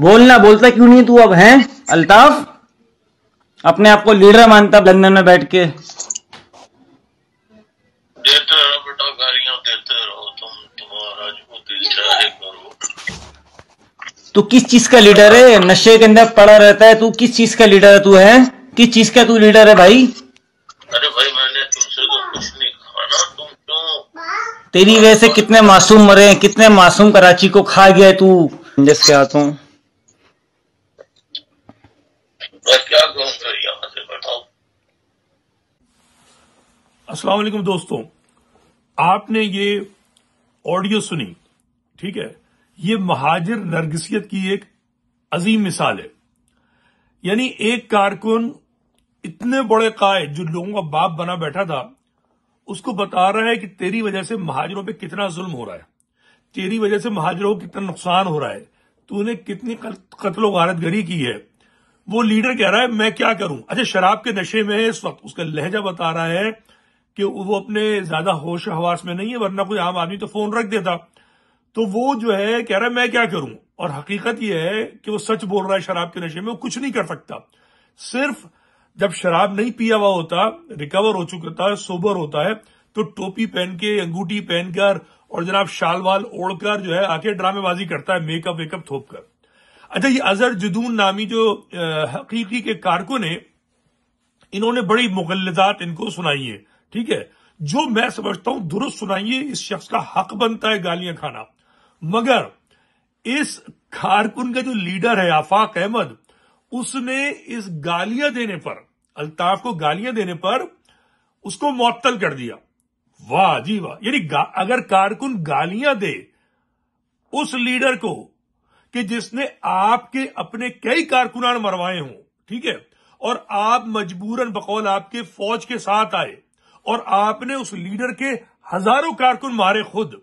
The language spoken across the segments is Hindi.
बोलना बोलता क्यों नहीं तू अब है अल्ताफ अपने आप को लीडर मानता लंदन में बैठ के देते रहो बेटा देते रहो तुम तुम्हारा जो दिल चाहे करो तू किस चीज का लीडर है नशे के अंदर पड़ा रहता है तू किस चीज का लीडर है तू है किस चीज का तू लीडर है भाई अरे भाई मैंने तुमसे तो कुछ नहीं ना तुम क्यों तेरी वजह से कितने मासूम मरे कितने मासूम कराची को खा गया तू जिसके हाथों अस्सलाम वालेकुम दोस्तों आपने ये ऑडियो सुनी ठीक है ये महाजिर नरगिसियत की एक अजीम मिसाल है यानी एक कारकुन इतने बड़े कायद जो लोगों का बाप बना बैठा था उसको बता रहा है कि तेरी वजह से महाजरों पे कितना जुल्म हो रहा है तेरी वजह से महाजरों को कितना नुकसान हो रहा है तूने कितनी कत्लो वारत गरी की है वो लीडर कह रहा है मैं क्या करूं अच्छा शराब के नशे में इस वक्त उसका लहजा बता रहा है कि वो अपने ज्यादा होश हवास में नहीं है वरना कोई आम आदमी तो फोन रख देता तो वो जो है कह रहा है मैं क्या करूं और हकीकत यह है कि वो सच बोल रहा है शराब के नशे में वो कुछ नहीं कर सकता सिर्फ जब शराब नहीं पिया हुआ होता रिकवर हो चुका सोबर होता है तो टोपी पहन के अंगूठी पहनकर और जनाब शाल वाल ओढ़कर जो है आके ड्रामेबाजी करता है मेकअप वेकअप थोप कर अच्छा ये अजहर जदून नामी जो हकीकी के कारकुन है इन्होंने बड़ी मुगलजात इनको सुनाई है ठीक है जो मैं समझता हूं दुरुस्त सुनाइए इस शख्स का हक बनता है गालियां खाना मगर इस खारकुन का जो लीडर है आफाक अहमद उसने इस गालियां देने पर अल्ताफ को गालियां देने पर उसको मअतल कर दिया वाह जी वाह यानी अगर कारकुन गालियां दे उस लीडर को कि जिसने आपके अपने कई कारकुनान मरवाए हों ठीक है और आप मजबूरन बकौल आपके फौज के साथ आए और आपने उस लीडर के हजारों कारकुन मारे खुद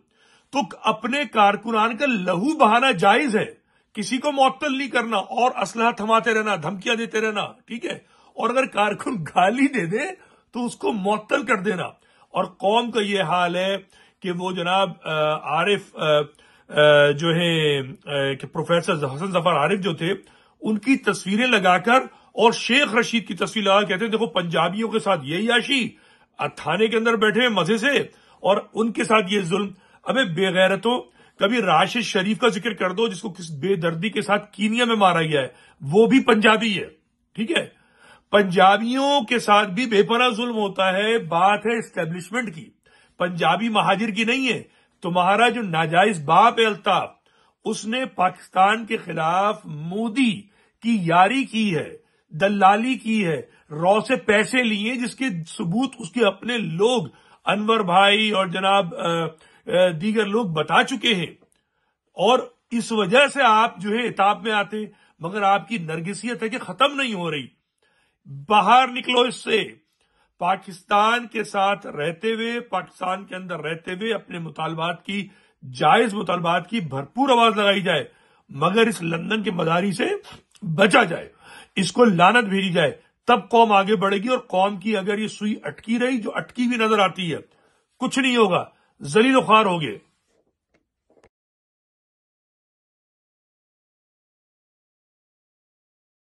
तो अपने कारकुनान का लहू बहाना जायज है किसी को मअतल नहीं करना और असलाह थमाते रहना धमकियां देते रहना ठीक है और अगर कारकुन गाली दे दे तो उसको मअतल कर देना और कौम का यह हाल है कि वो जनाब आरिफ जो है कि प्रोफेसर हसन जफर आरिफ जो थे उनकी तस्वीरें लगाकर और शेख रशीद की तस्वीर लगा कहते हैं देखो पंजाबियों के साथ यही आशी थाने के अंदर बैठे हैं मजे से और उनके साथ ये जुल्म अबे बेगैरतों कभी राशिद शरीफ का जिक्र कर दो जिसको किस बेदर्दी के साथ कीनिया में मारा गया है वो भी पंजाबी है ठीक है पंजाबियों के साथ भी बेपना जुल्म होता है बात है स्टेब्लिशमेंट की पंजाबी महाजिर की नहीं है तुम्हारा जो नाजायज बाप है अल्ताफ उसने पाकिस्तान के खिलाफ मोदी की यारी की है दलाली की है रॉ से पैसे लिए जिसके सबूत उसके अपने लोग अनवर भाई और जनाब दीगर लोग बता चुके हैं और इस वजह से आप जो है इताब में आते मगर आपकी नरगिसियत है कि खत्म नहीं हो रही बाहर निकलो इससे पाकिस्तान के साथ रहते हुए पाकिस्तान के अंदर रहते हुए अपने मुतालबात की जायज मुतालबात की भरपूर आवाज लगाई जाए मगर इस लंदन के मदारी से बचा जाए इसको लानत भेजी जाए तब कौम आगे बढ़ेगी और कौम की अगर ये सुई अटकी रही जो अटकी हुई नजर आती है कुछ नहीं होगा जलील खार हो गए